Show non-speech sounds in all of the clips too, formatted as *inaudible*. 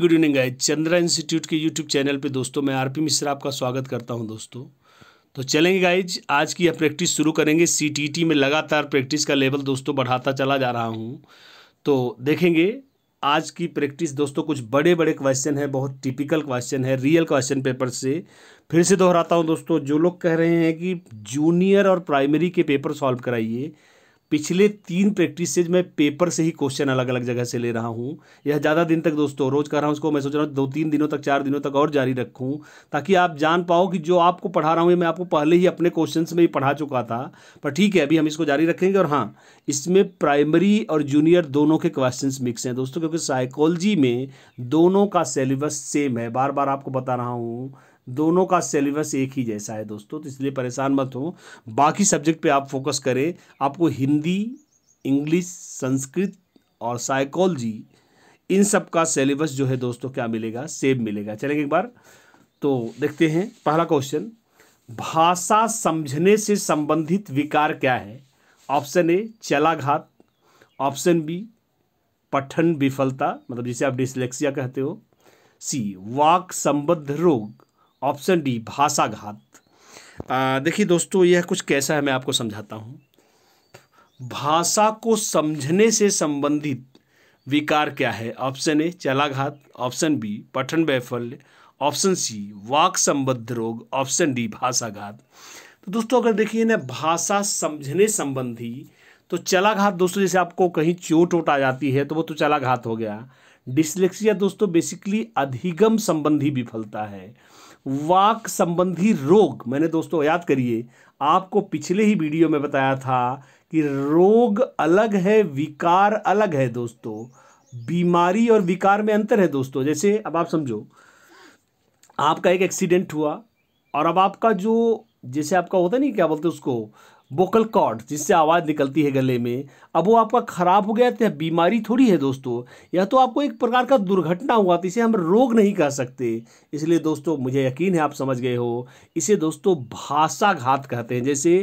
Good evening guys Chandra institute के YouTube channel पे दोस्तों मैं आरपी मिश्रा आपका स्वागत करता हूं दोस्तों तो चलेंगे गाइज आज की यह प्रैक्टिस शुरू करेंगे सीटीटी में लगातार प्रैक्टिस का लेवल दोस्तों बढ़ाता चला जा रहा हूं तो देखेंगे आज की प्रैक्टिस दोस्तों कुछ बड़े बड़े क्वेश्चन है बहुत टिपिकल क्वेश्चन है रियल क्वेश्चन पेपर से फिर से दोहराता हूँ दोस्तों जो लोग कह रहे हैं कि जूनियर और प्राइमरी के पेपर सॉल्व कराइए पिछले तीन प्रैक्टिस से मैं पेपर से ही क्वेश्चन अलग अलग जगह से ले रहा हूँ यह ज़्यादा दिन तक दोस्तों रोज कर रहा हूँ उसको मैं सोच रहा हूँ दो तीन दिनों तक चार दिनों तक और जारी रखूँ ताकि आप जान पाओ कि जो आपको पढ़ा रहा हूँ मैं आपको पहले ही अपने क्वेश्चन में ही पढ़ा चुका था पर ठीक है अभी हम इसको जारी रखेंगे और हाँ इसमें प्राइमरी और जूनियर दोनों के क्वेश्चन मिक्स हैं दोस्तों क्योंकि साइकोलॉजी में दोनों का सिलेबस सेम है बार बार आपको बता रहा हूँ दोनों का सिलेबस एक ही जैसा है दोस्तों तो इसलिए परेशान मत हो बाकी सब्जेक्ट पे आप फोकस करें आपको हिंदी इंग्लिश संस्कृत और साइकोलॉजी इन सब का सिलेबस जो है दोस्तों क्या मिलेगा सेम मिलेगा चलेंगे एक बार तो देखते हैं पहला क्वेश्चन भाषा समझने से संबंधित विकार क्या है ऑप्शन ए चलाघात ऑप्शन बी पठन विफलता मतलब जिसे आप डिसलेक्सिया कहते हो सी वाक संबद्ध रोग ऑप्शन डी भाषाघात देखिए दोस्तों यह कुछ कैसा है मैं आपको समझाता हूँ भाषा को समझने से संबंधित विकार क्या है ऑप्शन ए चलाघात ऑप्शन बी पठन वैफल्य ऑप्शन सी वाक संबद्ध रोग ऑप्शन डी भाषाघात तो दोस्तों अगर देखिए ना भाषा समझने संबंधी तो चलाघात दोस्तों जैसे आपको कहीं चोट वोट आ जाती है तो वो तो चलाघात हो गया डिसलेक्सिया दोस्तों बेसिकली अधिगम संबंधी विफलता है वाक संबंधी रोग मैंने दोस्तों याद करिए आपको पिछले ही वीडियो में बताया था कि रोग अलग है विकार अलग है दोस्तों बीमारी और विकार में अंतर है दोस्तों जैसे अब आप समझो आपका एक एक्सीडेंट हुआ और अब आपका जो जैसे आपका होता नहीं क्या बोलते उसको वोकल कॉर्ड जिससे आवाज़ निकलती है गले में अब वो आपका ख़राब हो गया तो बीमारी थोड़ी है दोस्तों या तो आपको एक प्रकार का दुर्घटना हुआ तो इसे हम रोग नहीं कह सकते इसलिए दोस्तों मुझे यकीन है आप समझ गए हो इसे दोस्तों भाषाघात कहते हैं जैसे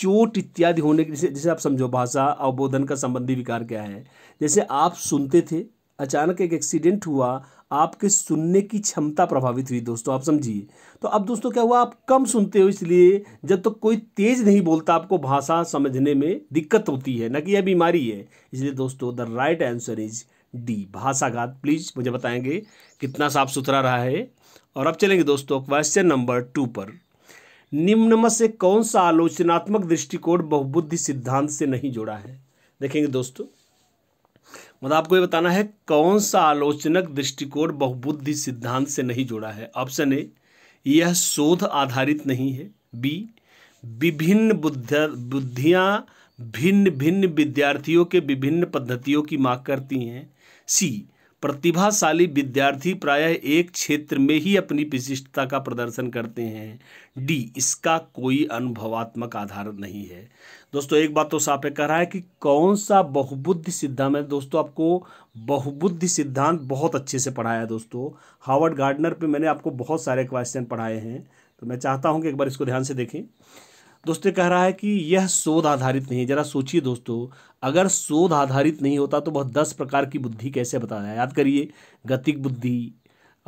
चोट इत्यादि होने की जैसे आप समझो भाषा अवबोधन का संबंधी विकार क्या है जैसे आप सुनते थे अचानक एक एक्सीडेंट हुआ आपके सुनने की क्षमता प्रभावित हुई दोस्तों आप समझिए तो अब दोस्तों क्या हुआ आप कम सुनते हो इसलिए जब तक तो कोई तेज नहीं बोलता आपको भाषा समझने में दिक्कत होती है ना कि यह बीमारी है इसलिए दोस्तों the right answer is d भाषाघात प्लीज मुझे बताएंगे कितना साफ सुथरा रहा है और अब चलेंगे दोस्तों क्वेश्चन नंबर टू पर निम्न में से कौन सा आलोचनात्मक दृष्टिकोण बहुबुद्धि सिद्धांत से नहीं जुड़ा है देखेंगे दोस्तों मतलब आपको ये बताना है कौन सा आलोचनक दृष्टिकोण बहुबुद्धि सिद्धांत से नहीं जुड़ा है ऑप्शन ए यह शोध आधारित नहीं है बी विभिन्न बुद्ध बुद्धियाँ भिन्न भिन्न विद्यार्थियों के विभिन्न पद्धतियों की मांग करती हैं सी प्रतिभाशाली विद्यार्थी प्रायः एक क्षेत्र में ही अपनी विशिष्टता का प्रदर्शन करते हैं डी इसका कोई अनुभवात्मक आधार नहीं है दोस्तों एक बात तो साफ कह रहा है कि कौन सा बहुबुद्धि सिद्धांत है दोस्तों आपको बहुबुद्धि सिद्धांत बहुत अच्छे से पढ़ाया है दोस्तों हार्वर्ड गार्डनर पे मैंने आपको बहुत सारे क्वेश्चन पढ़ाए हैं तो मैं चाहता हूं कि एक बार इसको ध्यान से देखें दोस्तों कह रहा है कि यह शोध आधारित नहीं जरा सोचिए दोस्तों अगर शोध आधारित नहीं होता तो वह दस प्रकार की बुद्धि कैसे बताया याद करिए गतिक बुद्धि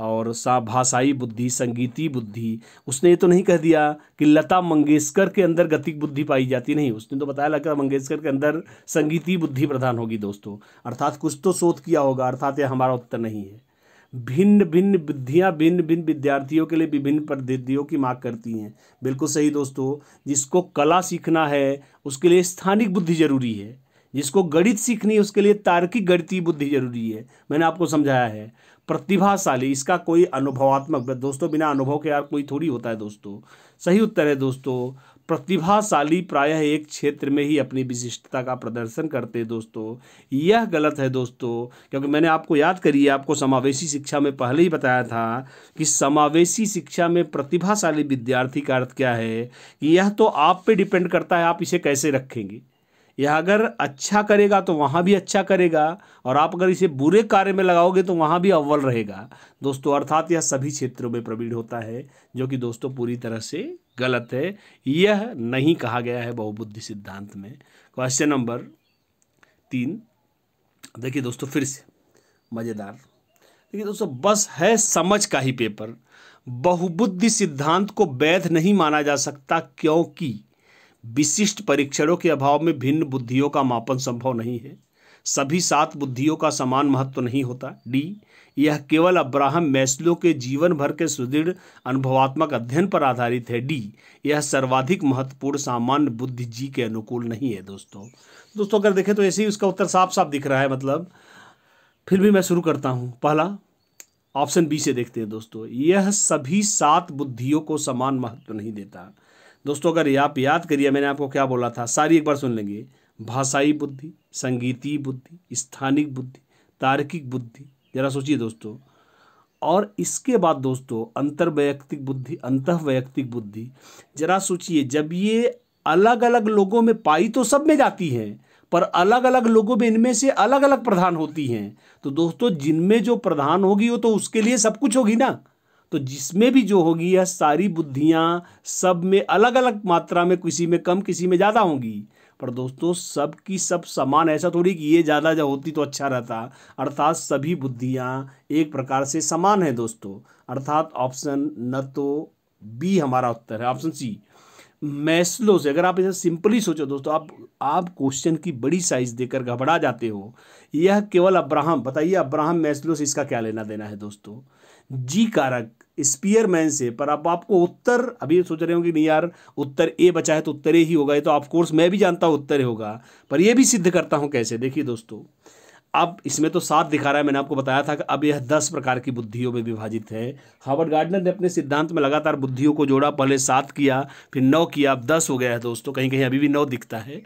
और सा भाषाई बुद्धि संगीती बुद्धि उसने ये तो नहीं कह दिया कि लता मंगेशकर के अंदर गतिक बुद्धि पाई जाती नहीं उसने तो बताया लता मंगेशकर के अंदर संगीती बुद्धि प्रधान होगी दोस्तों अर्थात कुछ तो शोध किया होगा अर्थात यह हमारा उत्तर नहीं है भिन्न भिन्न बुद्धियाँ भिन्न भिन्न विद्यार्थियों के लिए विभिन्न पद्धतियों की मांग करती हैं बिल्कुल सही दोस्तों जिसको कला सीखना है उसके लिए स्थानिक बुद्धि जरूरी है जिसको गणित सीखनी है उसके लिए तार्किक गणितीय बुद्धि जरूरी है मैंने आपको समझाया है प्रतिभाशाली इसका कोई अनुभवात्मक दोस्तों बिना अनुभव के यार कोई थोड़ी होता है दोस्तों सही उत्तर है दोस्तों प्रतिभाशाली प्रायः एक क्षेत्र में ही अपनी विशिष्टता का प्रदर्शन करते दोस्तों यह गलत है दोस्तों क्योंकि मैंने आपको याद करिए आपको समावेशी शिक्षा में पहले ही बताया था कि समावेशी शिक्षा में प्रतिभाशाली विद्यार्थी का अर्थ क्या है यह तो आप पे डिपेंड करता है आप इसे कैसे रखेंगे यह अगर अच्छा करेगा तो वहाँ भी अच्छा करेगा और आप अगर इसे बुरे कार्य में लगाओगे तो वहाँ भी अव्वल रहेगा दोस्तों अर्थात यह सभी क्षेत्रों में प्रवीण होता है जो कि दोस्तों पूरी तरह से गलत है यह नहीं कहा गया है बहुबुद्धि सिद्धांत में क्वेश्चन नंबर तीन देखिए दोस्तों फिर से मज़ेदार देखिए दोस्तों बस है समझ का ही पेपर बहुबुद्धि सिद्धांत को वैध नहीं माना जा सकता क्योंकि विशिष्ट परीक्षणों के अभाव में भिन्न बुद्धियों का मापन संभव नहीं है सभी सात बुद्धियों का समान महत्व तो नहीं होता डी यह केवल अब्राहम मैस्लो के जीवन भर के सुदृढ़ अनुभवात्मक अध्ययन पर आधारित है डी यह सर्वाधिक महत्वपूर्ण सामान्य बुद्धि जी के अनुकूल नहीं है दोस्तों दोस्तों अगर देखें तो ऐसे ही उसका उत्तर साफ साफ दिख रहा है मतलब फिर भी मैं शुरू करता हूँ पहला ऑप्शन बी से देखते हैं दोस्तों यह सभी सात बुद्धियों को समान महत्व तो नहीं देता दोस्तों अगर आप याद करिए मैंने आपको क्या बोला था सारी एक बार सुन लेंगे भाषाई बुद्धि संगीतीय बुद्धि स्थानिक बुद्धि तार्किक बुद्धि ज़रा सोचिए दोस्तों और इसके बाद दोस्तों अंतर्वैयक्तिक बुद्धि वैयक्तिक बुद्धि जरा सोचिए जब ये अलग अलग लोगों में पाई तो सब में जाती हैं पर अलग अलग लोगों में इनमें से अलग अलग प्रधान होती हैं तो दोस्तों जिनमें जो प्रधान होगी वो तो उसके लिए सब कुछ होगी ना तो जिसमें भी जो होगी यह सारी बुद्धियाँ सब में अलग अलग मात्रा में किसी में कम किसी में ज़्यादा होंगी पर दोस्तों सब की सब समान ऐसा थोड़ी कि ये ज़्यादा जब होती तो अच्छा रहता अर्थात सभी बुद्धियाँ एक प्रकार से समान है दोस्तों अर्थात ऑप्शन न तो बी हमारा उत्तर है ऑप्शन सी मैस्लो से अगर आप इसे सिंपली सोचो दोस्तों आप आप क्वेश्चन की बड़ी साइज देकर घबरा जाते हो यह केवल अब्राहम बताइए अब्राहम मैस्लो से इसका क्या लेना देना है दोस्तों जी कारक स्पीयरमैन से पर अब आपको उत्तर अभी सोच रहे होंगे नहीं यार उत्तर ए बचा है तो उत्तर ए ही होगा ये तो ऑफ कोर्स मैं भी जानता हूँ उत्तर होगा पर यह भी सिद्ध करता हूँ कैसे देखिए दोस्तों अब इसमें तो सात दिखा रहा है मैंने आपको बताया था कि अब यह दस प्रकार की बुद्धियों में विभाजित है हार्वर्ड गार्डनर ने अपने सिद्धांत में लगातार बुद्धियों को जोड़ा पहले सात किया फिर नौ किया अब दस हो गया है दोस्तों कहीं कहीं अभी भी नौ दिखता है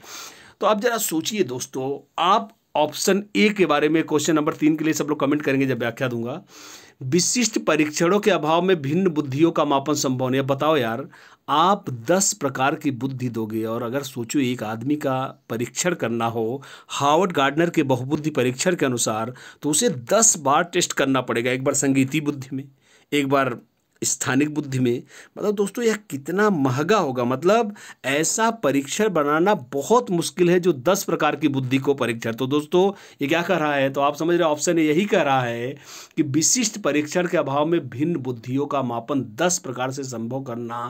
तो आप जरा सोचिए दोस्तों आप ऑप्शन ए के बारे में क्वेश्चन नंबर तीन के लिए सब लोग कमेंट करेंगे जब व्याख्या दूंगा विशिष्ट परीक्षणों के अभाव में भिन्न बुद्धियों का मापन संभव नहीं है बताओ यार आप दस प्रकार की बुद्धि दोगे और अगर सोचो एक आदमी का परीक्षण करना हो हार्वर्ड गार्डनर के बहुबुद्धि परीक्षण के अनुसार तो उसे दस बार टेस्ट करना पड़ेगा एक बार संगीती बुद्धि में एक बार स्थानिक बुद्धि में मतलब दोस्तों यह कितना महंगा होगा मतलब ऐसा परीक्षण बनाना बहुत मुश्किल है जो दस प्रकार की बुद्धि को परीक्षण तो दोस्तों ये क्या कह रहा है तो आप समझ रहे ऑप्शन यही कह रहा है कि विशिष्ट परीक्षण के अभाव में भिन्न बुद्धियों का मापन दस प्रकार से संभव करना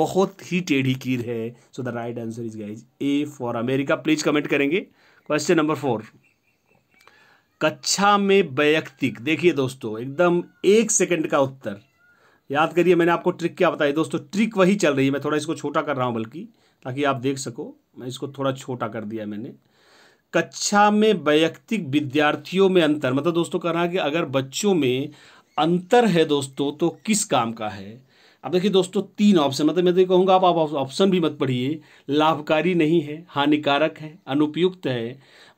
बहुत ही टेढ़ी कीर है so the right answer is guys a for America please comment करेंगे क्वेश्चन नंबर फोर कक्षा में वैयक्तिक देखिए दोस्तों एकदम एक सेकंड का उत्तर याद करिए मैंने आपको ट्रिक क्या बताई दोस्तों ट्रिक वही चल रही है मैं थोड़ा इसको छोटा कर रहा हूँ बल्कि ताकि आप देख सको मैं इसको थोड़ा छोटा कर दिया मैंने कक्षा में वैयक्तिक विद्यार्थियों में अंतर मतलब दोस्तों कह रहा है कि अगर बच्चों में अंतर है दोस्तों तो किस काम का है अब देखिए दोस्तों तीन ऑप्शन मतलब मैं तो कहूँगा आप ऑप्शन भी मत पढ़िए लाभकारी नहीं है हानिकारक है अनुपयुक्त है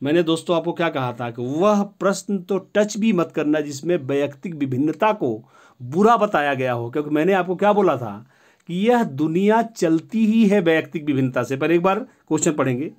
मैंने दोस्तों आपको क्या कहा था कि वह प्रश्न तो टच भी मत करना जिसमें वैयक्तिक विभिन्नता को बुरा बताया गया हो क्योंकि मैंने आपको क्या बोला था कि यह दुनिया चलती ही है वैयक्तिक विभिन्नता से पर एक बार क्वेश्चन पढ़ेंगे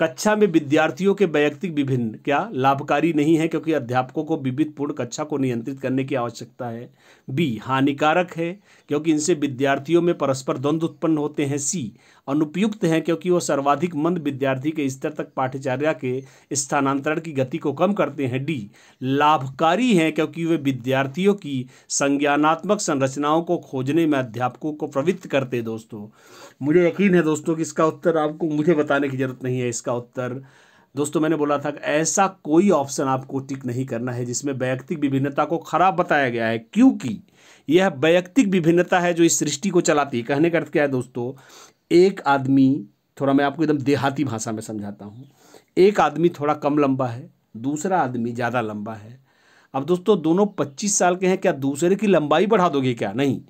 कक्षा में विद्यार्थियों के वैयक्तिक विभिन्न क्या लाभकारी नहीं है क्योंकि अध्यापकों को विविध पूर्ण कक्षा को नियंत्रित करने की आवश्यकता है बी हानिकारक है क्योंकि इनसे विद्यार्थियों में परस्पर द्वंद्व उत्पन्न होते हैं सी अनुपयुक्त हैं क्योंकि वह सर्वाधिक मंद विद्यार्थी के स्तर तक पाठ्यचर्या के स्थानांतरण की गति को कम करते हैं डी लाभकारी हैं क्योंकि वे विद्यार्थियों की संज्ञानात्मक संरचनाओं को खोजने में अध्यापकों को प्रवृत्त करते दोस्तों मुझे यकीन है दोस्तों कि इसका उत्तर आपको मुझे बताने की ज़रूरत नहीं है इसका उत्तर दोस्तों मैंने बोला था कि ऐसा कोई ऑप्शन आपको टिक नहीं करना है जिसमें वैयक्तिक विभिन्नता को खराब बताया गया है क्योंकि यह वैयक्तिक विभिन्नता है जो इस सृष्टि को चलाती है कहने का अर्थ क्या है दोस्तों एक आदमी थोड़ा मैं आपको एकदम देहाती भाषा में समझाता हूँ एक आदमी थोड़ा कम लंबा है दूसरा आदमी ज़्यादा लंबा है अब दोस्तों दोनों पच्चीस साल के हैं क्या दूसरे की लंबाई बढ़ा दोगे क्या नहीं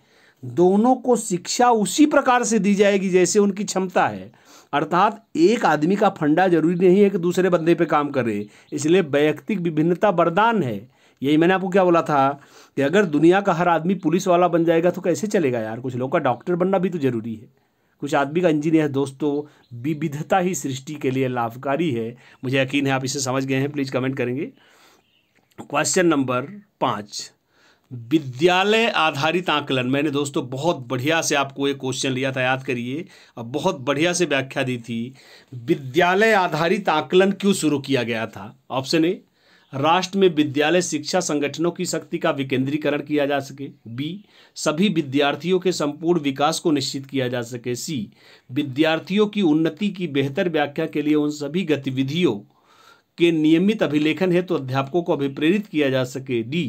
दोनों को शिक्षा उसी प्रकार से दी जाएगी जैसे उनकी क्षमता है अर्थात एक आदमी का फंडा जरूरी नहीं है कि दूसरे बंदे पे काम करे इसलिए वैयक्तिक विभिन्नता वरदान है यही मैंने आपको क्या बोला था कि अगर दुनिया का हर आदमी पुलिस वाला बन जाएगा तो कैसे चलेगा यार कुछ लोग का डॉक्टर बनना भी तो जरूरी है कुछ आदमी का इंजीनियर दोस्तों विविधता ही सृष्टि के लिए लाभकारी है मुझे यकीन है आप इसे समझ गए हैं प्लीज़ कमेंट करेंगे क्वेश्चन नंबर पाँच विद्यालय आधारित आकलन मैंने दोस्तों बहुत बढ़िया से आपको एक क्वेश्चन लिया था याद करिए और बहुत बढ़िया से व्याख्या दी थी विद्यालय आधारित आकलन क्यों शुरू किया गया था ऑप्शन ए राष्ट्र में विद्यालय शिक्षा संगठनों की शक्ति का विकेंद्रीकरण किया जा सके बी सभी विद्यार्थियों के संपूर्ण विकास को निश्चित किया जा सके सी विद्यार्थियों की उन्नति की बेहतर व्याख्या के लिए उन सभी गतिविधियों के नियमित अभिलेखन हेतु तो अध्यापकों को अभिप्रेरित किया जा सके डी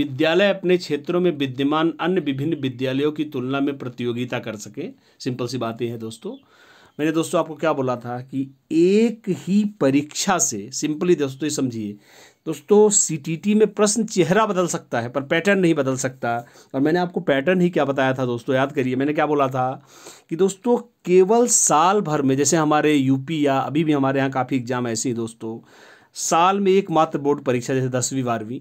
विद्यालय अपने क्षेत्रों में विद्यमान अन्य विभिन्न विद्यालयों की तुलना में प्रतियोगिता कर सके सिंपल सी बातें हैं दोस्तों मैंने दोस्तों आपको क्या बोला था कि एक ही परीक्षा से सिंपली दोस्तों समझिए दोस्तों सीटीटी में प्रश्न चेहरा बदल सकता है पर पैटर्न नहीं बदल सकता और मैंने आपको पैटर्न ही क्या बताया था दोस्तों याद करिए मैंने क्या बोला था कि दोस्तों केवल साल भर में जैसे हमारे यूपी या अभी भी हमारे यहाँ काफ़ी एग्जाम ऐसे ही दोस्तों साल में एकमात्र बोर्ड परीक्षा जैसे दसवीं बारहवीं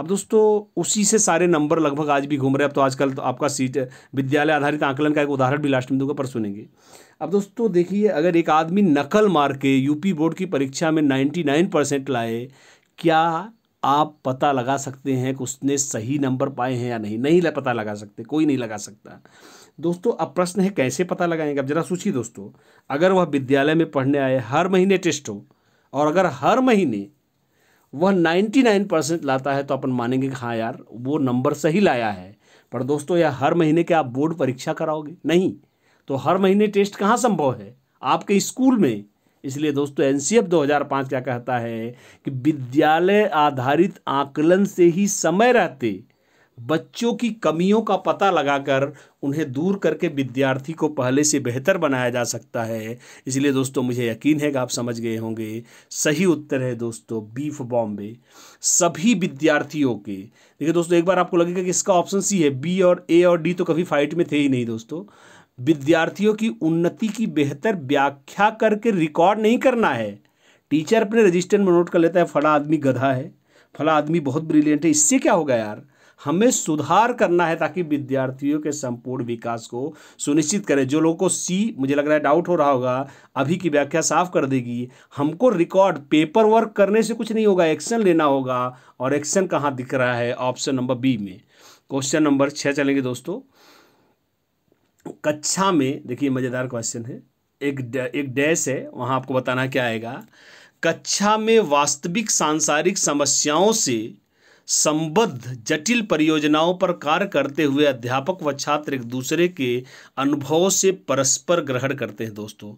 अब दोस्तों उसी से सारे नंबर लगभग आज भी घूम रहे हैं अब तो आजकल तो आपका सीट विद्यालय आधारित आंकलन का एक उदाहरण भी लास्ट में दूंगा पर सुनेंगे अब दोस्तों देखिए अगर एक आदमी नकल मार के यूपी बोर्ड की परीक्षा में 99 परसेंट लाए क्या आप पता लगा सकते हैं कि उसने सही नंबर पाए हैं या नहीं नहीं पता लगा सकते कोई नहीं लगा सकता दोस्तों अब प्रश्न है कैसे पता लगाएंगे अब जरा सोचिए दोस्तों अगर वह विद्यालय में पढ़ने आए हर महीने टेस्ट हो और अगर हर महीने वह नाइन्टी नाइन परसेंट लाता है तो अपन मानेंगे कि हाँ यार वो नंबर सही लाया है पर दोस्तों या हर महीने के आप बोर्ड परीक्षा कराओगे नहीं तो हर महीने टेस्ट कहाँ संभव है आपके स्कूल में इसलिए दोस्तों एन 2005 क्या कहता है कि विद्यालय आधारित आकलन से ही समय रहते बच्चों की कमियों का पता लगाकर उन्हें दूर करके विद्यार्थी को पहले से बेहतर बनाया जा सकता है इसलिए दोस्तों मुझे यकीन है कि आप समझ गए होंगे सही उत्तर है दोस्तों बीफ बॉम्बे सभी विद्यार्थियों के देखिए दोस्तों एक बार आपको लगेगा कि इसका ऑप्शन सी है बी और ए और डी तो कभी फाइट में थे ही नहीं दोस्तों विद्यार्थियों की उन्नति की बेहतर व्याख्या करके रिकॉर्ड नहीं करना है टीचर अपने रजिस्टर में नोट कर लेता है फला आदमी गधा है फला आदमी बहुत ब्रिलियंट है इससे क्या होगा यार हमें सुधार करना है ताकि विद्यार्थियों के संपूर्ण विकास को सुनिश्चित करें जो लोगों को सी मुझे लग रहा है डाउट हो रहा होगा अभी की व्याख्या साफ कर देगी हमको रिकॉर्ड पेपर वर्क करने से कुछ नहीं होगा एक्शन लेना होगा और एक्शन कहाँ दिख रहा है ऑप्शन नंबर बी में क्वेश्चन नंबर छः चलेंगे दोस्तों कक्षा में देखिए मज़ेदार क्वेश्चन है एक एक डैश है वहाँ आपको बताना क्या आएगा कक्षा में वास्तविक सांसारिक समस्याओं से संबद्ध जटिल परियोजनाओं पर कार्य करते हुए अध्यापक व छात्र एक दूसरे के अनुभवों से परस्पर ग्रहण करते हैं दोस्तों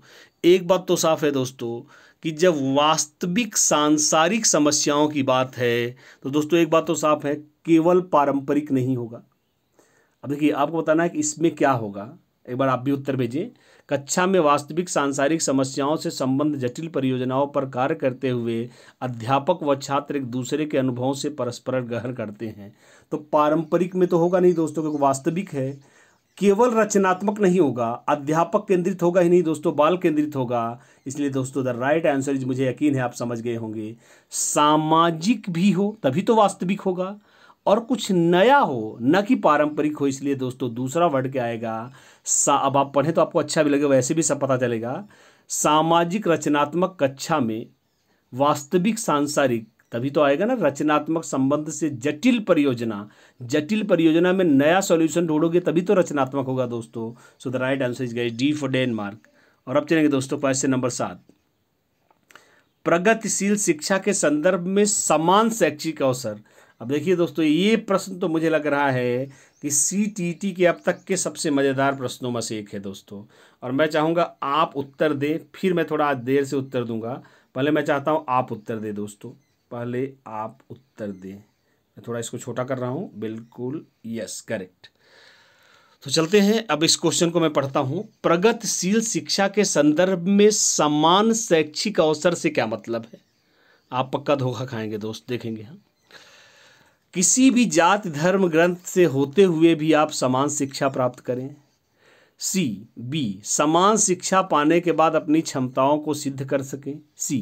एक बात तो साफ है दोस्तों कि जब वास्तविक सांसारिक समस्याओं की बात है तो दोस्तों एक बात तो साफ है केवल पारंपरिक नहीं होगा अब देखिए आपको बताना है कि इसमें क्या होगा एक बार आप भी उत्तर भेजिए कक्षा में वास्तविक सांसारिक समस्याओं से संबंध जटिल परियोजनाओं पर कार्य करते हुए अध्यापक व छात्र एक दूसरे के अनुभवों से परस्पर ग्रहण करते हैं तो पारंपरिक में तो होगा नहीं दोस्तों क्योंकि वास्तविक है केवल रचनात्मक नहीं होगा अध्यापक केंद्रित होगा ही नहीं दोस्तों बाल केंद्रित होगा इसलिए दोस्तों द राइट आंसर इज मुझे यकीन है आप समझ गए होंगे सामाजिक भी हो तभी तो वास्तविक होगा और कुछ नया हो न कि पारंपरिक हो इसलिए दोस्तों दूसरा वर्ड क्या आएगा सा अब आप पढ़ें तो आपको अच्छा भी लगेगा वैसे भी सब पता चलेगा सामाजिक रचनात्मक कक्षा में वास्तविक सांसारिक तभी तो आएगा ना रचनात्मक संबंध से जटिल परियोजना जटिल परियोजना में नया सॉल्यूशन ढूंढोगे तभी तो रचनात्मक होगा दोस्तों so the right answer is guys d for Denmark और अब चलेंगे दोस्तों क्वेश्चन नंबर सात प्रगतिशील शिक्षा के संदर्भ में समान शैक्षिक अवसर अब देखिए दोस्तों ये प्रश्न तो मुझे लग रहा है कि सी टी टी के अब तक के सबसे मज़ेदार प्रश्नों में से एक है दोस्तों और मैं चाहूँगा आप उत्तर दें फिर मैं थोड़ा देर से उत्तर दूंगा पहले मैं चाहता हूँ आप उत्तर दें दोस्तों पहले आप उत्तर दें मैं थोड़ा इसको छोटा कर रहा हूँ बिल्कुल यस करेक्ट तो चलते हैं अब इस क्वेश्चन को मैं पढ़ता हूँ प्रगतिशील शिक्षा के संदर्भ में समान शैक्षिक अवसर से क्या मतलब है आप पक्का धोखा खाएंगे दोस्त देखेंगे हम हाँ। किसी भी जाति धर्म ग्रंथ से होते हुए भी आप समान शिक्षा प्राप्त करें सी बी समान शिक्षा पाने के बाद अपनी क्षमताओं को सिद्ध कर सकें सी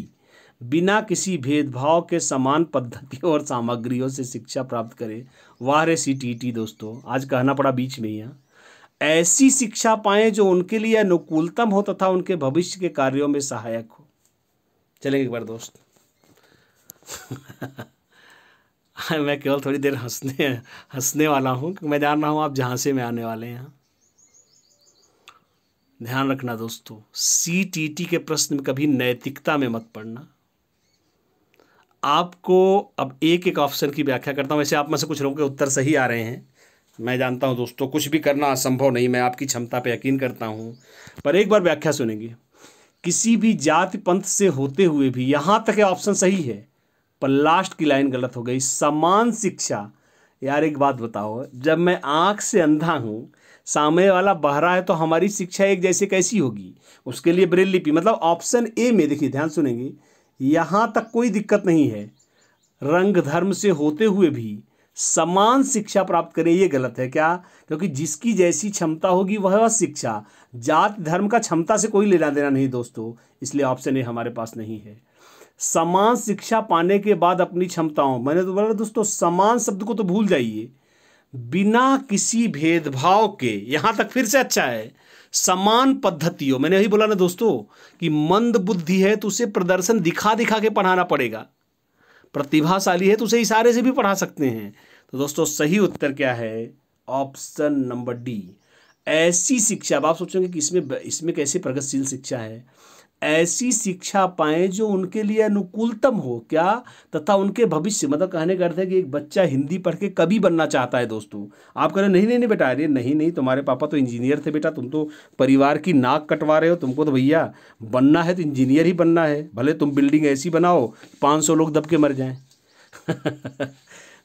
बिना किसी भेदभाव के समान पद्धतियों और सामग्रियों से शिक्षा प्राप्त करें वाह रे सी टी टी दोस्तों आज कहना पड़ा बीच में यहाँ ऐसी शिक्षा पाएं जो उनके लिए अनुकूलतम हो तथा उनके भविष्य के कार्यों में सहायक हो चलेंगे एक बार दोस्त *laughs* *laughs* मैं केवल थोड़ी देर हंसने हंसने वाला हूँ क्योंकि मैं जान रहा हूँ आप जहाँ से मैं आने वाले हैं ध्यान रखना दोस्तों सी टी टी के प्रश्न में कभी नैतिकता में मत पड़ना आपको अब एक एक ऑप्शन की व्याख्या करता हूँ वैसे आप में से कुछ लोगों के उत्तर सही आ रहे हैं मैं जानता हूँ दोस्तों कुछ भी करना असंभव नहीं मैं आपकी क्षमता पर यकीन करता हूँ पर एक बार व्याख्या सुनेंगे किसी भी जाति पंथ से होते हुए भी यहाँ तक ऑप्शन सही है पर लास्ट की लाइन गलत हो गई समान शिक्षा यार एक बात बताओ जब मैं आँख से अंधा हूँ सामने वाला बहरा है तो हमारी शिक्षा एक जैसे कैसी होगी उसके लिए ब्रेल लिपि मतलब ऑप्शन ए में देखिए ध्यान सुनेंगे यहाँ तक कोई दिक्कत नहीं है रंग धर्म से होते हुए भी समान शिक्षा प्राप्त करें ये गलत है क्या क्योंकि जिसकी जैसी क्षमता होगी वह शिक्षा जात धर्म का क्षमता से कोई लेना देना नहीं दोस्तों इसलिए ऑप्शन ए हमारे पास नहीं है समान शिक्षा पाने के बाद अपनी क्षमताओं मैंने तो बोला दोस्तों समान शब्द को तो भूल जाइए बिना किसी भेदभाव के यहां तक फिर से अच्छा है समान पद्धतियों मैंने यही बोला ना दोस्तों कि मंद बुद्धि है तो उसे प्रदर्शन दिखा दिखा के पढ़ाना पड़ेगा प्रतिभाशाली है तो उसे इशारे से भी पढ़ा सकते हैं तो दोस्तों सही उत्तर क्या है ऑप्शन नंबर डी ऐसी शिक्षा अब आप सोचेंगे कि इसमें इसमें कैसे प्रगतिशील शिक्षा है ऐसी शिक्षा पाएं जो उनके लिए अनुकूलतम हो क्या तथा उनके भविष्य मतलब कहने का अर्थ है कि एक बच्चा हिंदी पढ़ के कभी बनना चाहता है दोस्तों आप कह रहे नहीं नहीं नहीं बेटा अरे नहीं नहीं तुम्हारे पापा तो इंजीनियर थे बेटा तुम तो परिवार की नाक कटवा रहे हो तुमको तो भैया बनना है तो इंजीनियर ही बनना है भले तुम बिल्डिंग ऐसी बनाओ पाँच लोग दब के मर जाएँ *laughs*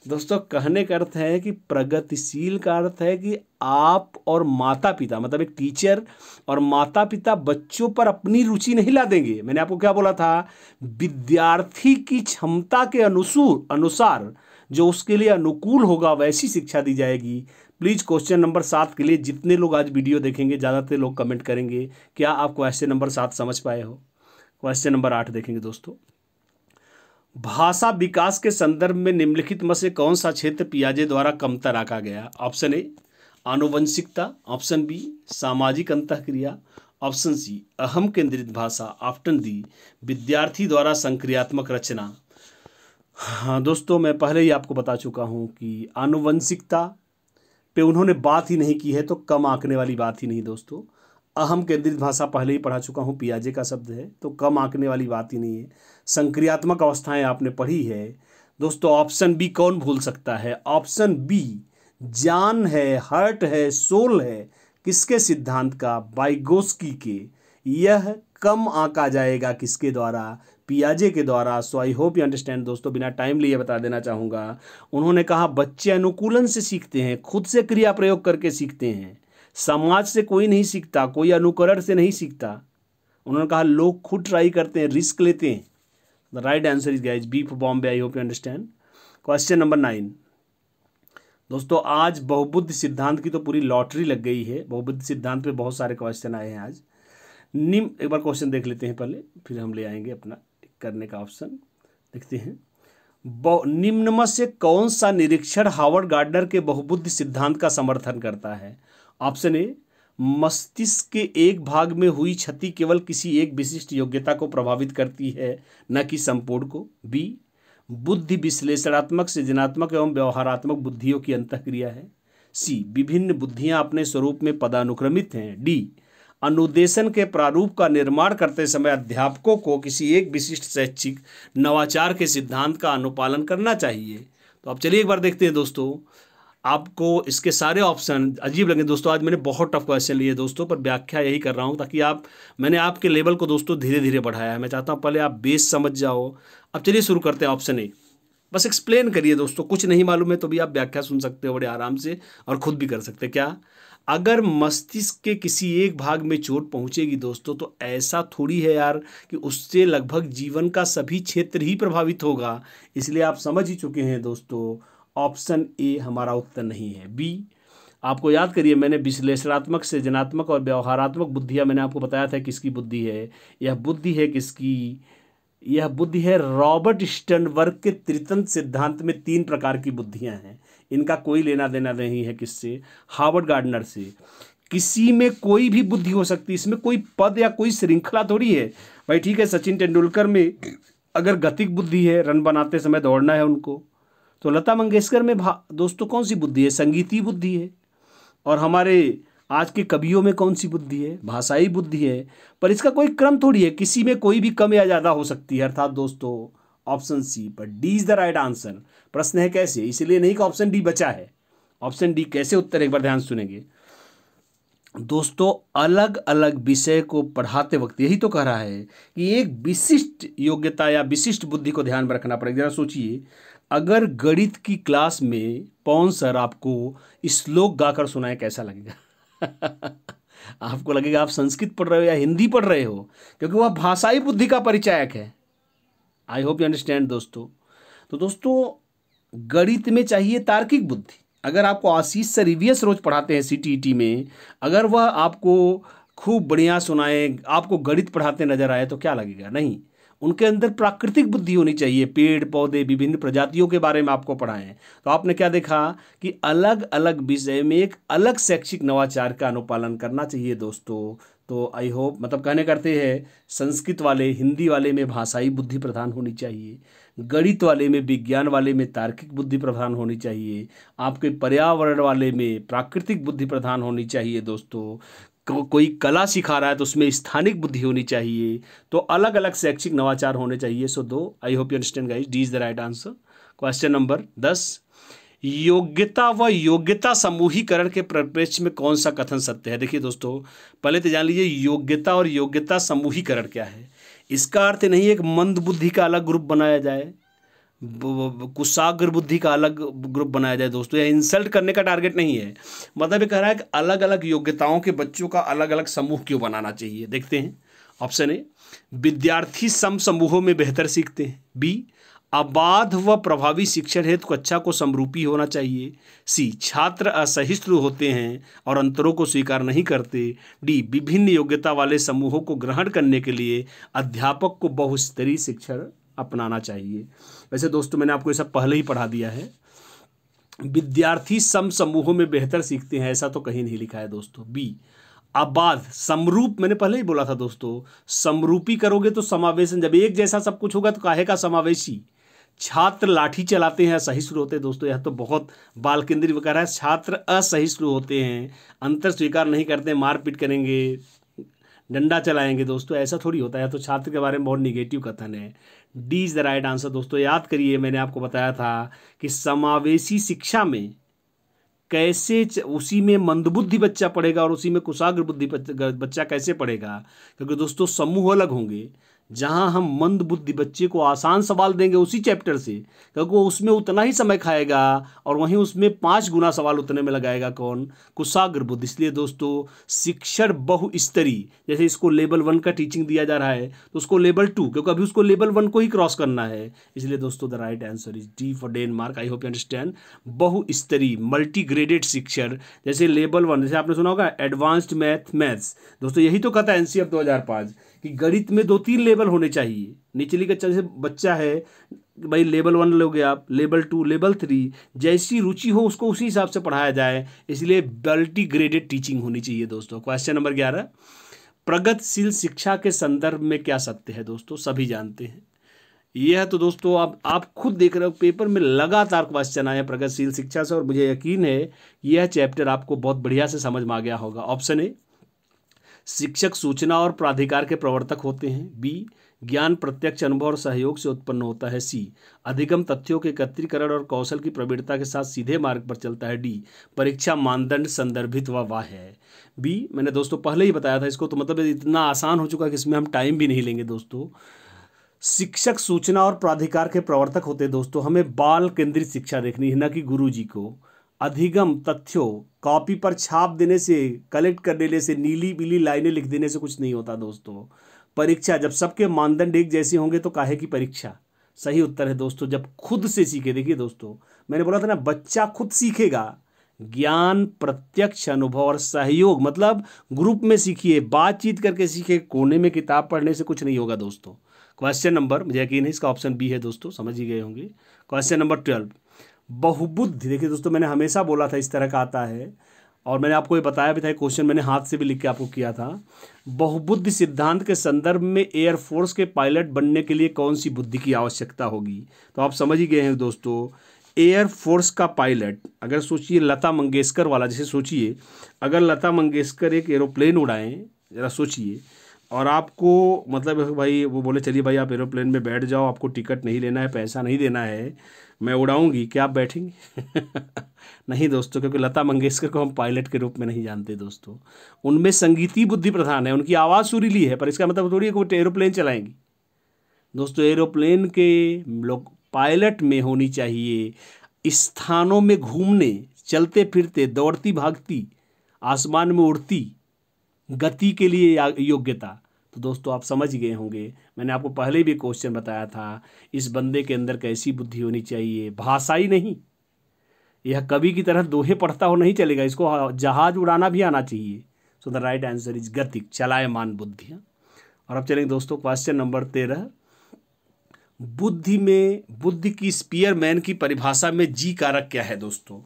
दोस्तों कहने का अर्थ है कि प्रगतिशील का अर्थ है कि आप और माता पिता मतलब एक टीचर और माता पिता बच्चों पर अपनी रुचि नहीं ला देंगे मैंने आपको क्या बोला था विद्यार्थी की क्षमता के अनुसूर अनुसार जो उसके लिए अनुकूल होगा वैसी शिक्षा दी जाएगी प्लीज़ क्वेश्चन नंबर सात के लिए जितने लोग आज वीडियो देखेंगे ज़्यादातर लोग कमेंट करेंगे क्या आप क्वेश्चन नंबर सात समझ पाए हो क्वेश्चन नंबर आठ देखेंगे दोस्तों भाषा विकास के संदर्भ में निम्नलिखित में से कौन सा क्षेत्र पियाजे द्वारा कमतर रखा गया ऑप्शन ए आनुवंशिकता ऑप्शन बी सामाजिक अंतक्रिया ऑप्शन सी अहम केंद्रित भाषा ऑप्शन डी विद्यार्थी द्वारा संक्रियात्मक रचना हाँ दोस्तों मैं पहले ही आपको बता चुका हूँ कि आनुवंशिकता पे उन्होंने बात ही नहीं की है तो कम आंकने वाली बात ही नहीं दोस्तों अहम केंद्रित भाषा पहले ही पढ़ा चुका हूँ पियाजे का शब्द है तो कम आंकने वाली बात ही नहीं है संक्रियात्मक अवस्थाएं आपने पढ़ी है दोस्तों ऑप्शन बी कौन भूल सकता है ऑप्शन बी जान है हर्ट है सोल है किसके सिद्धांत का बाइगोस्की के यह कम आंका जाएगा किसके द्वारा पियाजे के द्वारा so I hope you understand दोस्तों बिना टाइम लिए बता देना चाहूँगा उन्होंने कहा बच्चे अनुकूलन से सीखते हैं खुद से क्रिया प्रयोग करके सीखते हैं समाज से कोई नहीं सीखता कोई अनुकरण से नहीं सीखता उन्होंने कहा लोग खुद ट्राई करते हैं रिस्क लेते हैं the right answer is guys b for Bombay I hope you understand question number nine दोस्तों आज बहुबुद्ध सिद्धांत की तो पूरी लॉटरी लग गई है बहुबुद्ध सिद्धांत पे बहुत सारे क्वेश्चन आए हैं आज निम एक बार क्वेश्चन देख लेते हैं पहले फिर हम ले आएंगे अपना करने का ऑप्शन देखते हैं निम्न से कौन सा निरीक्षण हावर्ड गार्डनर के बहुबुद्ध सिद्धांत का समर्थन करता है ऑप्शन ए मस्तिष्क के एक भाग में हुई क्षति केवल किसी एक विशिष्ट योग्यता को प्रभावित करती है न कि संपूर्ण को बी बुद्धि विश्लेषणात्मक सृजनात्मक एवं व्यवहारात्मक बुद्धियों की अंतक्रिया है सी विभिन्न बुद्धियां अपने स्वरूप में पदानुक्रमित हैं डी अनुदेशन के प्रारूप का निर्माण करते समय अध्यापकों को किसी एक विशिष्ट शैक्षिक नवाचार के सिद्धांत का अनुपालन करना चाहिए तो अब चलिए एक बार देखते हैं दोस्तों आपको इसके सारे ऑप्शन अजीब लगेंगे दोस्तों आज मैंने बहुत टफ क्वेश्चन लिए दोस्तों पर व्याख्या यही कर रहा हूँ ताकि आप मैंने आपके लेवल को दोस्तों धीरे धीरे बढ़ाया है मैं चाहता हूँ पहले आप बेस समझ जाओ अब चलिए शुरू करते हैं ऑप्शन ए बस एक्सप्लेन करिए दोस्तों कुछ नहीं मालूम है तो भी आप व्याख्या सुन सकते हो बड़े आराम से और खुद भी कर सकते क्या अगर मस्तिष्क के किसी एक भाग में चोट पहुंचेगी दोस्तों तो ऐसा थोड़ी है यार कि उससे लगभग जीवन का सभी क्षेत्र ही प्रभावित होगा इसलिए आप समझ ही चुके हैं दोस्तों ऑप्शन ए हमारा उत्तर नहीं है बी आपको याद करिए मैंने विश्लेषणात्मक से जनात्मक और व्यवहारात्मक बुद्धियाँ मैंने आपको बताया था किसकी बुद्धि है यह बुद्धि है किसकी यह बुद्धि है रॉबर्ट स्टनवर्ग के त्रितंत्र सिद्धांत में तीन प्रकार की बुद्धियां हैं इनका कोई लेना देना नहीं है किससे हार्वर्ड गार्डनर से किसी में कोई भी बुद्धि हो सकती है इसमें कोई पद या कोई श्रृंखला थोड़ी है भाई ठीक है सचिन तेंदुलकर में अगर गतिक बुद्धि है रन बनाते समय दौड़ना है उनको तो लता मंगेशकर में दोस्तों कौन सी बुद्धि है संगीती बुद्धि है और हमारे आज के कवियों में कौन सी बुद्धि है भाषाई बुद्धि है पर इसका कोई क्रम थोड़ी है किसी में कोई भी कम या ज़्यादा हो सकती है अर्थात दोस्तों ऑप्शन सी पर d is the right answer प्रश्न है कैसे इसलिए नहीं कि ऑप्शन डी बचा है ऑप्शन डी कैसे उत्तर एक बार ध्यान सुनेंगे दोस्तों अलग अलग विषय को पढ़ाते वक्त यही तो कह रहा है कि एक विशिष्ट योग्यता या विशिष्ट बुद्धि को ध्यान में रखना पड़ेगा जरा सोचिए अगर गणित की क्लास में पवन सर आपको श्लोक गाकर सुनाए कैसा लगेगा *laughs* आपको लगेगा आप संस्कृत पढ़ रहे हो या हिंदी पढ़ रहे हो क्योंकि वह भाषाई बुद्धि का परिचायक है आई होप यू अंडरस्टैंड दोस्तों तो दोस्तों गणित में चाहिए तार्किक बुद्धि अगर आपको आशीष सर रिवियस e रोज पढ़ाते हैं टी e में अगर वह आपको खूब बढ़िया सुनाए आपको गणित पढ़ाते नजर आए तो क्या लगेगा नहीं उनके अंदर प्राकृतिक बुद्धि होनी चाहिए पेड़ पौधे विभिन्न प्रजातियों के बारे में आपको पढ़ाएं तो आपने क्या देखा कि अलग अलग विषय में एक अलग शैक्षिक नवाचार का अनुपालन करना चाहिए दोस्तों तो आई होप मतलब कहने करते हैं संस्कृत वाले हिंदी वाले में भाषाई बुद्धि प्रधान होनी चाहिए गणित वाले में विज्ञान वाले में तार्किक बुद्धि प्रधान होनी चाहिए आपके पर्यावरण वाले में प्राकृतिक बुद्धि प्रधान होनी चाहिए दोस्तों को, कोई कला सिखा रहा है तो उसमें स्थानिक बुद्धि होनी चाहिए तो अलग अलग शैक्षिक नवाचार होने चाहिए सो दो I hope you understand guys d is the right answer question number दस योग्यता व योग्यता समूहीकरण के परिप्रेक्ष्य में कौन सा कथन सत्य है देखिए दोस्तों पहले तो जान लीजिए योग्यता और योग्यता समूहीकरण क्या है इसका अर्थ नहीं एक मंद बुद्धि का अलग ग्रुप बनाया जाए कुशाग्र बुद्धि का अलग ग्रुप बनाया जाए दोस्तों या इंसल्ट करने का टारगेट नहीं है मतलब ये कह रहा है कि अलग अलग योग्यताओं के बच्चों का अलग अलग समूह क्यों बनाना चाहिए देखते हैं ऑप्शन ए विद्यार्थी सम समूहों में बेहतर सीखते हैं बी अबाध व प्रभावी शिक्षण हेतु कक्षा को समरूपी होना चाहिए सी छात्र असहिष्णु होते हैं और अंतरों को स्वीकार नहीं करते डी विभिन्न योग्यता वाले समूहों को ग्रहण करने के लिए अध्यापक को बहुस्तरीय शिक्षण अपनाना चाहिए वैसे दोस्तों मैंने आपको ये सब पहले ही पढ़ा दिया है विद्यार्थी सम समूहों में बेहतर सीखते हैं ऐसा तो कहीं नहीं लिखा है दोस्तों बी आबाद समरूप मैंने पहले ही बोला था दोस्तों समरूपी करोगे तो समावेशन जब एक जैसा सब कुछ होगा तो काहे का समावेशी छात्र लाठी चलाते हैं असहिष्णु होते हैं दोस्तों यह तो बहुत बाल केंद्रीय वगैरह है छात्र असहिष्णु होते हैं अंतर स्वीकार नहीं करते मारपीट करेंगे डंडा चलाएंगे दोस्तों ऐसा थोड़ी होता है तो छात्र के बारे में बहुत निगेटिव कथन है d is the right answer दोस्तों याद करिए मैंने आपको बताया था कि समावेशी शिक्षा में कैसे उसी में मंदबुद्धि बच्चा पढ़ेगा और उसी में कुशाग्र बुद्धि बच्चा कैसे पढ़ेगा क्योंकि दोस्तों समूह अलग होंगे जहां हम मंद बुद्धि बच्चे को आसान सवाल देंगे उसी चैप्टर से क्योंकि वो उसमें उतना ही समय खाएगा और वहीं उसमें पांच गुना सवाल उतने में लगाएगा कौन कुशाग्र बुद्ध इसलिए दोस्तों शिक्षण बहुस्तरी जैसे इसको लेवल वन का टीचिंग दिया जा रहा है तो उसको लेवल टू क्योंकि अभी उसको लेवल वन को ही क्रॉस करना है इसलिए दोस्तों the right answer is d for Denmark I hope you understand बहुस्तरी मल्टीग्रेडेड शिक्षण जैसे लेवल वन जैसे आपने सुना होगा एडवांस्ड मैथ मैथ्स दोस्तों यही तो कहता है एनसीएफ e दो हज़ार पाँच कि गणित में दो तीन लेवल होने चाहिए निचली कक्षा जैसे बच्चा है भाई लेवल वन लोगे आप लेवल टू लेवल थ्री जैसी रुचि हो उसको उसी हिसाब से पढ़ाया जाए इसलिए बल्टी ग्रेडेड टीचिंग होनी चाहिए दोस्तों क्वेश्चन नंबर ग्यारह प्रगतिशील शिक्षा के संदर्भ में क्या सत्य है दोस्तों सभी जानते हैं यह तो दोस्तों आप आप खुद देख रहे हो पेपर में लगातार क्वेश्चन आए प्रगतिशील शिक्षा से और मुझे यकीन है यह चैप्टर आपको बहुत बढ़िया से समझ में आ गया होगा ऑप्शन ए शिक्षक सूचना और प्राधिकार के प्रवर्तक होते हैं बी ज्ञान प्रत्यक्ष अनुभव और सहयोग से उत्पन्न होता है सी अधिगम तथ्यों के एकत्रीकरण और कौशल की प्रवीणता के साथ सीधे मार्ग पर चलता है डी परीक्षा मानदंड संदर्भित व वाह है बी मैंने दोस्तों पहले ही बताया था इसको तो मतलब इतना आसान हो चुका कि इसमें हम टाइम भी नहीं लेंगे दोस्तों शिक्षक सूचना और प्राधिकार के प्रवर्तक होते दोस्तों हमें बाल केंद्रित शिक्षा देखनी है न कि गुरु जी को अधिगम तथ्यों कॉपी पर छाप देने से कलेक्ट कर देने से नीली पीली लाइनें लिख देने से कुछ नहीं होता दोस्तों परीक्षा जब सबके मानदंड एक जैसे होंगे तो काहे की परीक्षा सही उत्तर है दोस्तों जब खुद से सीखे देखिए दोस्तों मैंने बोला था ना बच्चा खुद सीखेगा ज्ञान प्रत्यक्ष अनुभव और सहयोग मतलब ग्रुप में सीखिए बातचीत करके सीखिए कोने में किताब पढ़ने से कुछ नहीं होगा दोस्तों क्वेश्चन नंबर मुझे यकीन है इसका ऑप्शन बी है दोस्तों समझ ही गए होंगे क्वेश्चन नंबर ट्वेल्व बहुबुद्धि देखिए दोस्तों मैंने हमेशा बोला था इस तरह का आता है और मैंने आपको ये बताया भी था क्वेश्चन मैंने हाथ से भी लिख के आपको किया था बहुबुद्धि सिद्धांत के संदर्भ में एयरफोर्स के पायलट बनने के लिए कौन सी बुद्धि की आवश्यकता होगी तो आप समझ ही गए हैं दोस्तों एयरफोर्स का पायलट अगर सोचिए लता मंगेशकर वाला जैसे सोचिए अगर लता मंगेशकर एक एरोप्लेन उड़ाएं ज़रा सोचिए और आपको मतलब भाई वो बोले चलिए भाई आप एरोप्लेन में बैठ जाओ आपको टिकट नहीं लेना है पैसा नहीं देना है मैं उड़ाऊंगी क्या आप बैठेंगे *laughs* नहीं दोस्तों क्योंकि लता मंगेशकर को हम पायलट के रूप में नहीं जानते दोस्तों उनमें संगीती बुद्धि प्रधान है उनकी आवाज़ सुरीली है पर इसका मतलब थोड़ी है कि वो एरोप्लेन चलाएंगी दोस्तों एरोप्लेन के लोग पायलट में होनी चाहिए स्थानों में घूमने चलते फिरते दौड़ती भागती आसमान में उड़ती गति के लिए योग्यता तो दोस्तों आप समझ गए होंगे मैंने आपको पहले भी क्वेश्चन बताया था इस बंदे के अंदर कैसी बुद्धि होनी चाहिए भाषा ही नहीं यह कवि की तरह दोहे पढ़ता हो नहीं चलेगा इसको जहाज उड़ाना भी आना चाहिए so the right answer is गति चलायमान बुद्धियाँ और अब चलेंगे दोस्तों क्वेश्चन नंबर तेरह बुद्धि में बुद्धि की स्पीयर मैन की परिभाषा में जी कारक क्या है दोस्तों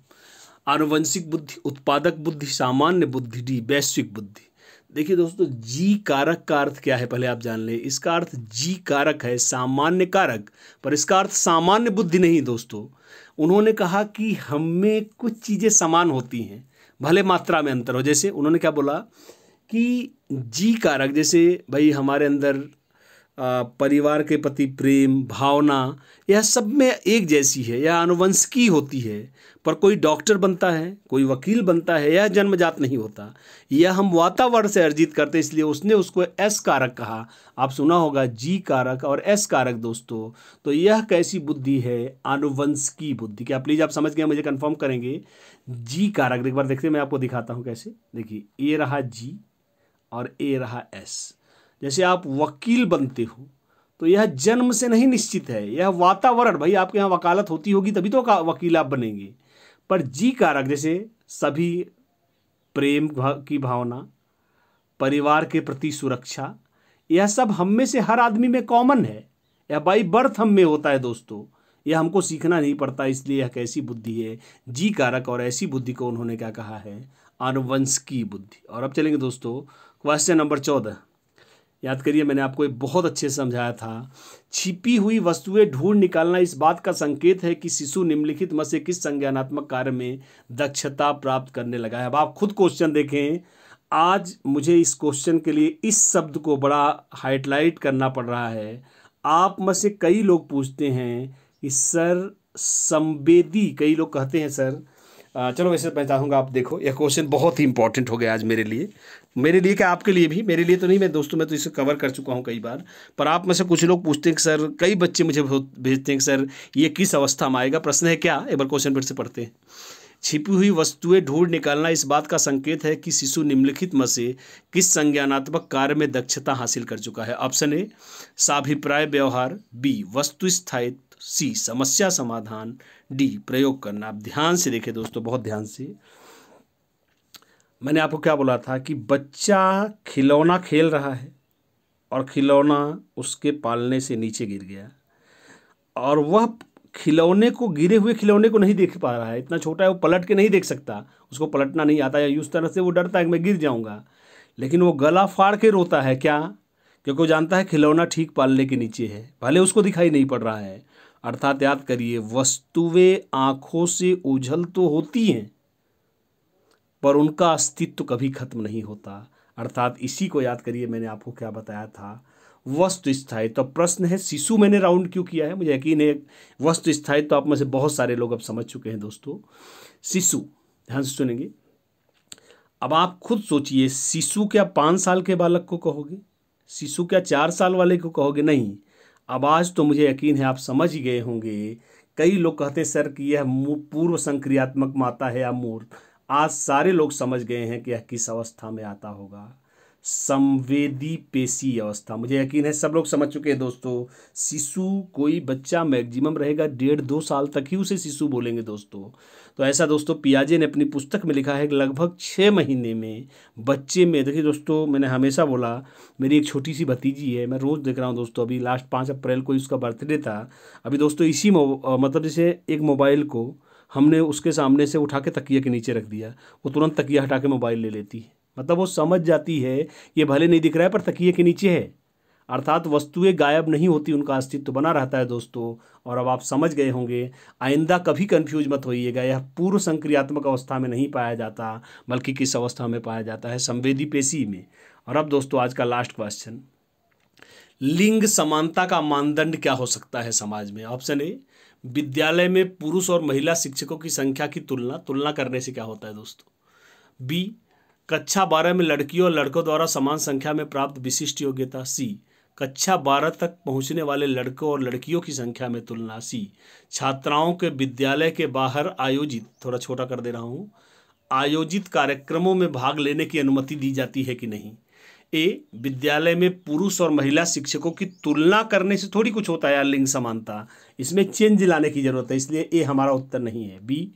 आनुवंशिक बुद्धि उत्पादक बुद्धि सामान्य बुद्धि डी वैश्विक बुद्धि देखिए दोस्तों जी कारक का अर्थ क्या है पहले आप जान लें इसका अर्थ जी कारक है सामान्य कारक पर इसका अर्थ सामान्य बुद्धि नहीं दोस्तों उन्होंने कहा कि हम में कुछ चीज़ें समान होती हैं भले मात्रा में अंतर हो जैसे उन्होंने क्या बोला कि जी कारक जैसे भाई हमारे अंदर परिवार के प्रति प्रेम भावना यह सब में एक जैसी है यह अनुवंशिकी होती है पर कोई डॉक्टर बनता है कोई वकील बनता है यह जन्मजात नहीं होता यह हम वातावरण से अर्जित करते इसलिए उसने उसको एस कारक कहा आप सुना होगा जी कारक और एस कारक दोस्तों तो यह कैसी बुद्धि है आनुवंशिकी बुद्धि क्या प्लीज़ आप समझ गए मुझे कन्फर्म करेंगे जी कारक एक बार देखते मैं आपको दिखाता हूँ कैसे देखिए ए रहा जी और ए रहा एस जैसे आप वकील बनते हो तो यह जन्म से नहीं निश्चित है यह वातावरण भाई आपके यहाँ वकालत होती होगी तभी तो वकील आप बनेंगे पर जी कारक जैसे सभी प्रेम की भावना परिवार के प्रति सुरक्षा यह सब हम में से हर आदमी में कॉमन है यह बाई बर्थ हम में होता है दोस्तों यह हमको सीखना नहीं पड़ता इसलिए यह कैसी बुद्धि है जी कारक और ऐसी बुद्धि को उन्होंने क्या कहा है अनुवंश की बुद्धि और अब चलेंगे दोस्तों क्वेश्चन नंबर चौदह याद करिए मैंने आपको बहुत अच्छे से समझाया था छिपी हुई वस्तुएं ढूंढ निकालना इस बात का संकेत है कि शिशु निम्नलिखित में से किस संज्ञानात्मक कार्य में दक्षता प्राप्त करने लगा है अब आप खुद क्वेश्चन देखें आज मुझे इस क्वेश्चन के लिए इस शब्द को बड़ा हाइटलाइट करना पड़ रहा है आप में से कई लोग पूछते हैं कि सर संवेदी कई लोग कहते हैं सर चलो वैसे मैं चाहूँगा आप देखो यह क्वेश्चन बहुत ही इंपॉर्टेंट हो गया आज मेरे लिए मेरे लिए क्या आपके लिए भी मेरे लिए तो नहीं मैं दोस्तों मैं तो इसे कवर कर चुका हूँ कई बार पर आप में से कुछ लोग पूछते हैं कि सर कई बच्चे मुझे भेजते हैं कि सर ये किस अवस्था में आएगा प्रश्न है क्या एक बार क्वेश्चन फिर से पढ़ते हैं छिपी हुई वस्तुएं ढूंढ निकालना इस बात का संकेत है कि शिशु निम्नलिखित में से किस संज्ञानात्मक कार्य में दक्षता हासिल कर चुका है ऑप्शन ए साभिप्राय व्यवहार बी वस्तु स्थायित्व सी समस्या समाधान डी प्रयोग करना आप ध्यान से देखें दोस्तों बहुत ध्यान से मैंने आपको क्या बोला था कि बच्चा खिलौना खेल रहा है और खिलौना उसके पालने से नीचे गिर गया और वह खिलौने को गिरे हुए खिलौने को नहीं देख पा रहा है इतना छोटा है वो पलट के नहीं देख सकता उसको पलटना नहीं आता या उस तरह से वो डरता है कि मैं गिर जाऊँगा लेकिन वो गला फाड़ के रोता है क्या क्योंकि वो जानता है खिलौना ठीक पालने के नीचे है भले उसको दिखाई नहीं पड़ रहा है अर्थात याद करिए वस्तुएं आँखों से उझल तो होती हैं पर उनका अस्तित्व कभी खत्म नहीं होता अर्थात इसी को याद करिए मैंने आपको क्या बताया था वस्तु स्थायी तो प्रश्न है शिशु मैंने राउंड क्यों किया है मुझे यकीन है वस्तु स्थायी तो आप में से बहुत सारे लोग अब समझ चुके हैं दोस्तों शिशु ध्यान से सुनेंगे अब आप खुद सोचिए शिशु क्या पाँच साल के बालक को कहोगे शिशु क्या चार साल वाले को कहोगे नहीं अब आज तो मुझे यकीन है आप समझ ही गए होंगे कई लोग कहते हैं सर कि यह पूर्व संक्रियात्मक माता है या मूर्त आज सारे लोग समझ गए हैं कि यह किस अवस्था में आता होगा संवेदी पेशी अवस्था मुझे यकीन है सब लोग समझ चुके हैं दोस्तों शिशु कोई बच्चा मैक्सिमम रहेगा डेढ़ दो साल तक ही उसे शिशु बोलेंगे दोस्तों तो ऐसा दोस्तों पियाजे ने अपनी पुस्तक में लिखा है कि लगभग छः महीने में बच्चे में देखिए दोस्तों मैंने हमेशा बोला मेरी एक छोटी सी भतीजी है मैं रोज़ देख रहा हूँ दोस्तों अभी लास्ट पाँच अप्रैल को उसका बर्थडे था अभी दोस्तों इसी मतलब जैसे एक मोबाइल को हमने उसके सामने से उठा के तकिया के नीचे रख दिया वो तुरंत तकिया हटा के मोबाइल ले लेती है मतलब वो समझ जाती है ये भले नहीं दिख रहा है पर तकिए के नीचे है अर्थात वस्तुएं गायब नहीं होती उनका अस्तित्व बना रहता है दोस्तों और अब आप समझ गए होंगे आइंदा कभी कंफ्यूज मत होइएगा यह पूर्व संक्रियात्मक अवस्था में नहीं पाया जाता बल्कि किस अवस्था में पाया जाता है संवेदी पेशी में और अब दोस्तों आज का लास्ट क्वेश्चन लिंग समानता का मानदंड क्या हो सकता है समाज में ऑप्शन ए विद्यालय में पुरुष और महिला शिक्षकों की संख्या की तुलना तुलना करने से क्या होता है दोस्तों बी कक्षा बारह में लड़कियों और लड़कों द्वारा समान संख्या में प्राप्त विशिष्ट योग्यता सी कक्षा बारह तक पहुंचने वाले लड़कों और लड़कियों की संख्या में तुलना सी छात्राओं के विद्यालय के बाहर आयोजित थोड़ा छोटा कर दे रहा हूँ आयोजित कार्यक्रमों में भाग लेने की अनुमति दी जाती है कि नहीं ए विद्यालय में पुरुष और महिला शिक्षकों की तुलना करने से थोड़ी कुछ होता है लिंग समानता इसमें चेंज लाने की जरूरत है इसलिए ए हमारा उत्तर नहीं है बी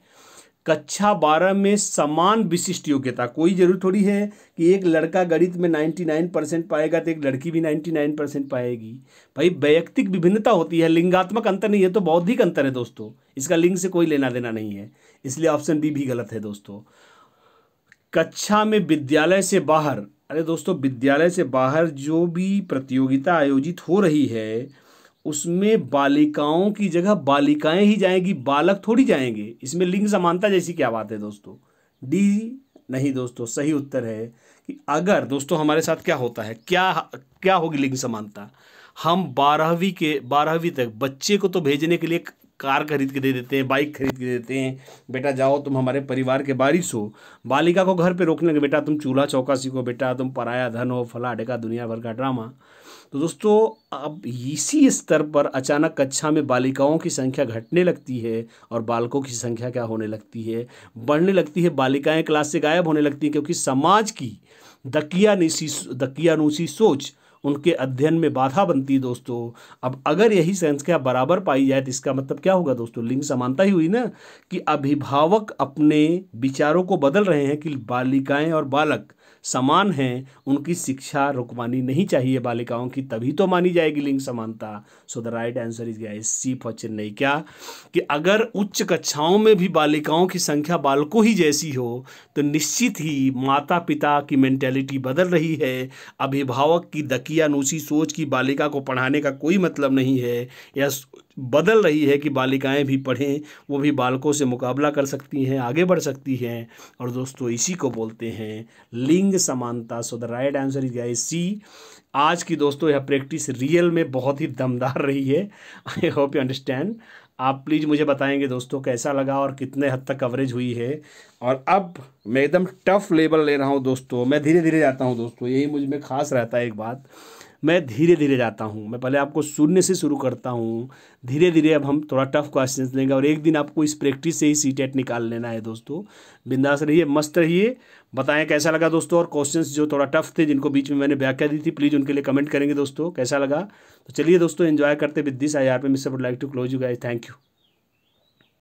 कक्षा बारह में समान विशिष्ट योग्यता कोई जरूरत थोड़ी है कि एक लड़का गणित में 99 परसेंट पाएगा तो एक लड़की भी 99 परसेंट पाएगी भाई वैयक्तिक विभिन्नता होती है लिंगात्मक अंतर नहीं है तो बौद्धिक अंतर है दोस्तों इसका लिंग से कोई लेना देना नहीं है इसलिए ऑप्शन बी भी गलत है दोस्तों कक्षा में विद्यालय से बाहर अरे दोस्तों विद्यालय से बाहर जो भी प्रतियोगिता आयोजित हो रही है उसमें बालिकाओं की जगह बालिकाएं ही जाएंगी बालक थोड़ी जाएंगे इसमें लिंग समानता जैसी क्या बात है दोस्तों डी नहीं दोस्तों सही उत्तर है कि अगर दोस्तों हमारे साथ क्या होता है क्या क्या होगी लिंग समानता हम बारहवीं के बारहवीं तक बच्चे को तो भेजने के लिए कार खरीद के दे देते हैं बाइक खरीद के दे देते हैं बेटा जाओ तुम हमारे परिवार के बारिश हो बालिका को घर पे रोकने के बेटा तुम चूल्हा चौका सीखो बेटा तुम पराया धन हो फला अडेका दुनिया भर का ड्रामा तो दोस्तों अब इसी स्तर पर अचानक कक्षा में बालिकाओं की संख्या घटने लगती है और बालकों की संख्या क्या होने लगती है बढ़ने लगती है बालिकाएं क्लास से गायब होने लगती हैं क्योंकि समाज की दकियानुसी दकियानुशी सोच उनके अध्ययन में बाधा बनती है दोस्तों अब अगर यही संख्या बराबर पाई जाए तो इसका मतलब क्या होगा दोस्तों लिंग समानता ही हुई ना कि अभिभावक अपने विचारों को बदल रहे हैं कि बालिकाएं और बालक समान हैं उनकी शिक्षा रुकवानी नहीं चाहिए बालिकाओं की तभी तो मानी जाएगी लिंग समानता so the right answer is guys c for Chennai क्या कि अगर उच्च कक्षाओं में भी बालिकाओं की संख्या बालकों ही जैसी हो तो निश्चित ही माता पिता की मेंटेलिटी बदल रही है अभिभावक की दकियानुषी सोच की बालिका को पढ़ाने का कोई मतलब नहीं है या बदल रही है कि बालिकाएं भी पढ़ें वो भी बालकों से मुकाबला कर सकती हैं आगे बढ़ सकती हैं और दोस्तों इसी को बोलते हैं लिंग समानता so the right answer is guys c आज की दोस्तों यह प्रैक्टिस रियल में बहुत ही दमदार रही है आई होप यू अंडरस्टैंड आप प्लीज़ मुझे बताएंगे दोस्तों कैसा लगा और कितने हद तक कवरेज हुई है और अब मैं एकदम टफ लेवल ले रहा हूँ दोस्तों मैं धीरे धीरे जाता हूँ दोस्तों यही मुझ में खास रहता है एक बात मैं धीरे धीरे जाता हूँ मैं पहले आपको शून्य से शुरू करता हूँ धीरे धीरे अब हम थोड़ा टफ क्वेश्चन लेंगे और एक दिन आपको इस प्रैक्टिस से ही सी टेट निकाल लेना है दोस्तों बिंदास रहिए मस्त रहिए बताएं कैसा लगा दोस्तों और क्वेश्चंस जो थोड़ा टफ थे जिनको बीच में मैंने व्याख्या दी थी प्लीज़ उनके लिए कमेंट करेंगे दोस्तों कैसा लगा तो चलिए दोस्तों इन्जॉय करते with this I R pay miss would like to close you guys thank you